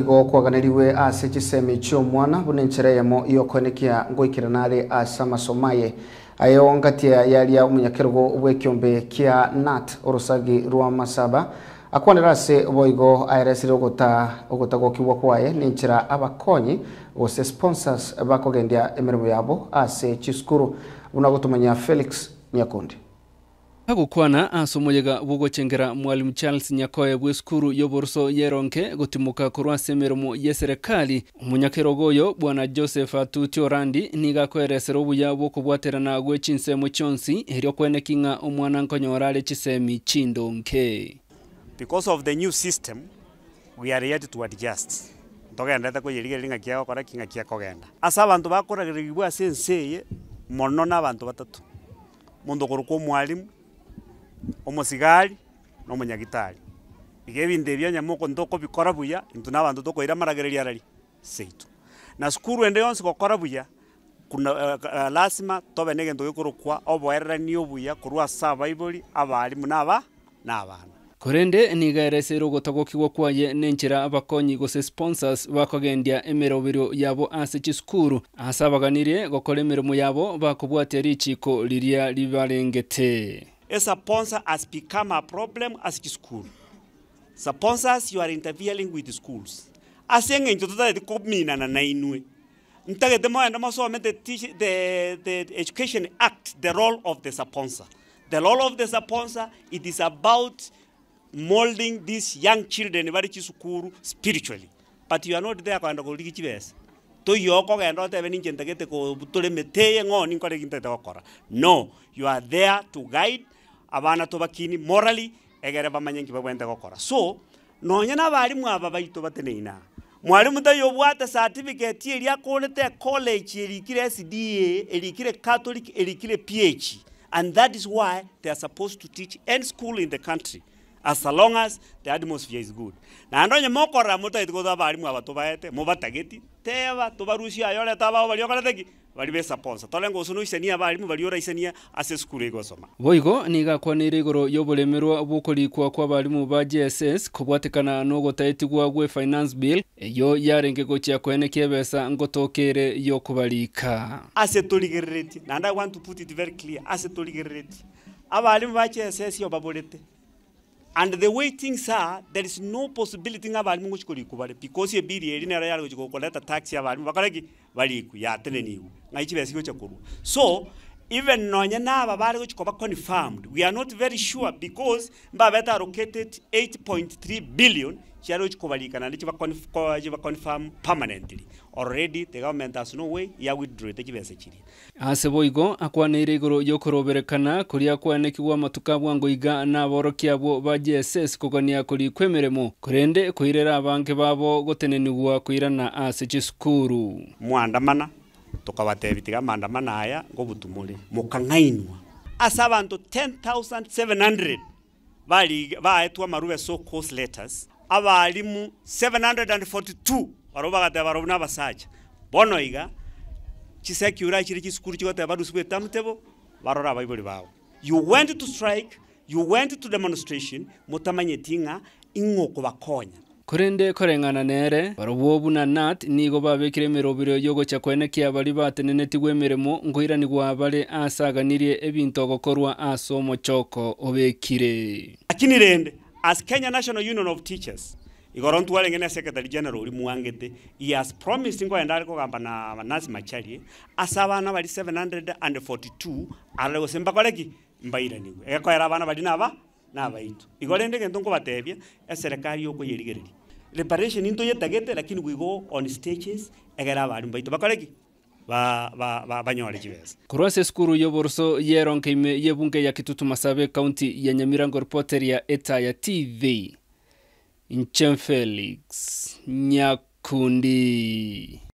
igo kwaganiriwe ase chisemi chio mwana buna enchereyemo iyokwenekia ngoikerana are ase amasomaye ayo ngatia yaria omunyakerugo obwekiombe kia nat orosagi rwa masaba akwanera ase boigo aeresire ogota kwae kwaye na abakonyi gose sponsors bakogendia emeremo yabo ase chiskuru unagotumanya felix nyakundi hakukwana asomoyega gugochengera mwalimu charles nyakoye bwa esukuru yoborso yeronke gutimuka kurwasa emeremo yeserekali omunyakero goyo bwana joseph atuti orandi niga akoeresera obuya bwokobwaterana gwe chinsemo chionsi eri okweneka ing'a omwana nkonyora are chisemi chindonke because of the new system we are yet to adjust togendete koyerigereria ng'aki agokora ki ng'aki akogenda ase abanto bakorageriwa ase ense mono na abanto batatu mondu ogoro kwa omwalimu omosigari na omonyagitari iga ebinto ebyanyamoko ntokobikora buya intwe n'abanto tokoira amaragereria arari seitu na sukuru ende yonsi gokora buya kuna uh, eh, uh, eh, lasima tobe na egento gekorokwa oboererani obuya korwa ase abaibori abarimu naba n'abana korende nigaeresere ogotogokiwa kwaye enchera abakonyi gose sponsors bakogendia emerobero yabo ase chisukuru ase abaganirie gokora emeremo yabo bakobwatia richiko riria ribarengete a sponsor has become a problem as a school. Sponsors, you are interfering with the schools. Asenge nje tutathe kumina na nainwe. Mtagete mo enda masome the, the the Education Act, the role of the sponsor. The role of the sponsor, it is about molding these young children bari chisukuru spiritually. But you are not there kwenda kulikichibesa. to yoko genda otebe ninche ntagete kutore meteye ng'o ninkore gintete gokora no you are there to guide abana tobakini morally egere bamanye nki babwende gokora so nonye na abarimu aba baitu bateneina mwarimu tayobwate certificate eri akorete college erikire SDA erikire Catholic erikire PH and that is why they are supposed to teach any school in the country as long as the atmosphere is good na andå onye mokorera må taitä gå tha mwa aba tå baete må batagä ti teba tå barucio ayo rä tabao bariokoreteki bari besaponsa tole ngo suno isenia barimu bariora isenia ase sukuru igosoma boigo nigakwa nä igoro yoburemerwa bukorikwa kwa barimu ba gss taiti n'ogotaitigwa gwe finance bill eyo yarengego chia kweneka ebesa ngotokere yokubarika ase toligereretie na i want to put it very clear ase toligereretie abarimu ba gss obaborete and the waiting are there is no possibility nga barimu guchikuriku bare because ye bili eri nera yaro giko koleta taxi abarimu bakaragi bariku yatene niwe nga ichi besi gocha kuru so even nonya naba bari guchikoba confirmed we are not very sure because mbabeta beta allocated 8.3 billion Chalo chikubalikana ndi chiva confirm permanently. Already the government has no way ya withdraw the chibese chiri. Ase boigo akwanire iguru yo kuroberekana kuri kiwa matuka bwango iga na boroki abo ba JSS kokonia kuri kwemeremo kurende kuirera abange babo gotenenigwa kuirana ase chisukuru. Mwandamana tukawatebitiga maandamana haya ngobutumure mukang'ainwa asa abantu 10700 bali baetwa marube so course letters abalimu 742 baroba gata baroba na basacha bono iga chisekura chiri chisukuru chigote barusi bwe tamutebo barora abayibori bawo you went to strike you went to demonstration tinga inkoko bakonya kurende koreng'ana nere barobwobu na nat nigo babekire emerobero yogocha kwenekia abari batenenetiwe emeremo ngoirani gwa bare asaganirie ebinto ogokorwa ase omochoko obekire lakini rende as Kenya National Union of Teachers igorontu ngene secretary general uri muangete he has promised ngo ko gamba na nasi machari na bali 742 ale gosemba koleki mbaira niwe era abana bali naba nabaitu igore ndege ntungu batebia eserikali yoko yerigeririe reparation into yetagete lakini we go on stages egera bali mbaito bakoleki banyora ikibeza kurwase skuru yoborso yeronkeime yebunge ya kitutu masabe kaunti ya nyamirango ripoteri ya eta ya tv nchen felix nyakundi